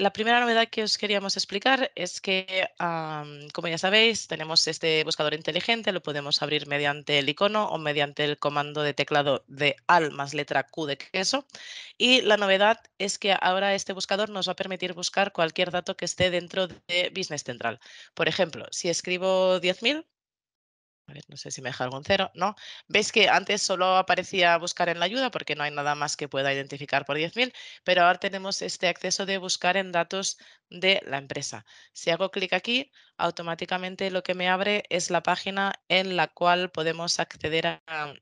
la primera novedad que os queríamos explicar es que, como ya sabéis, tenemos este buscador inteligente, lo podemos abrir mediante el icono o mediante el comando de teclado de al más letra Q de queso. Y la novedad es que ahora este buscador nos va a permitir buscar cualquier dato que esté dentro de Business Central. Por ejemplo, si escribo 10.000, a no sé si me deja algún cero, ¿no? Veis que antes solo aparecía buscar en la ayuda porque no hay nada más que pueda identificar por 10.000, pero ahora tenemos este acceso de buscar en datos de la empresa. Si hago clic aquí, automáticamente lo que me abre es la página en la cual podemos acceder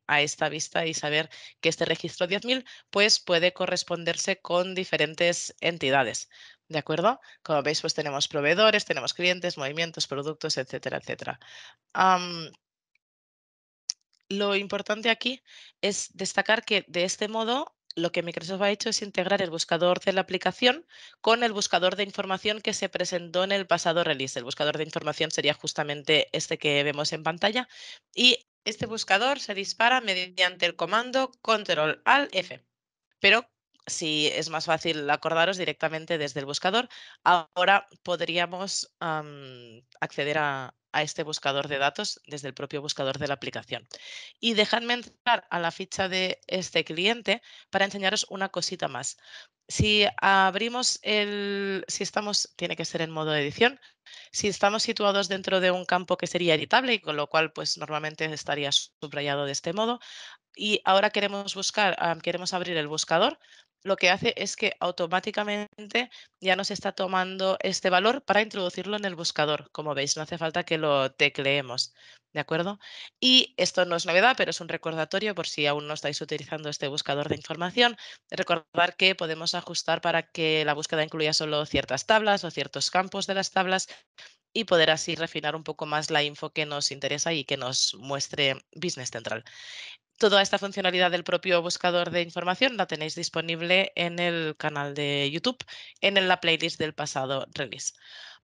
a, esta vista y saber que este registro 10.000 pues puede corresponderse con diferentes entidades. ¿De acuerdo? Como veis, pues tenemos proveedores, tenemos clientes, movimientos, productos, etcétera, etcétera lo importante aquí es destacar que de este modo lo que Microsoft ha hecho es integrar el buscador de la aplicación con el buscador de información que se presentó en el pasado release. El buscador de información sería justamente este que vemos en pantalla y este buscador se dispara mediante el comando control al F. Pero si es más fácil acordaros directamente desde el buscador, ahora podríamos acceder a, a este buscador de datos desde el propio buscador de la aplicación. Y dejadme entrar a la ficha de este cliente para enseñaros una cosita más. Si abrimos el, si estamos, tiene que ser en modo edición, si estamos situados dentro de un campo que sería editable y con lo cual pues normalmente estaría subrayado de este modo, y ahora queremos buscar, ah, queremos abrir el buscador, lo que hace es que automáticamente ya nos está tomando este valor para introducirlo en el buscador. Como veis, no hace falta que lo tecleemos. ¿De acuerdo? Y esto no es novedad, pero es un recordatorio por si aún no estáis utilizando este buscador de información. Recordar que podemos ajustar para que la búsqueda incluya solo ciertas tablas o ciertos campos de las tablas y poder así refinar un poco más la info que nos interesa y que nos muestre Business Central. Toda esta funcionalidad del propio buscador de información la tenéis disponible en el canal de YouTube, en la playlist del pasado release.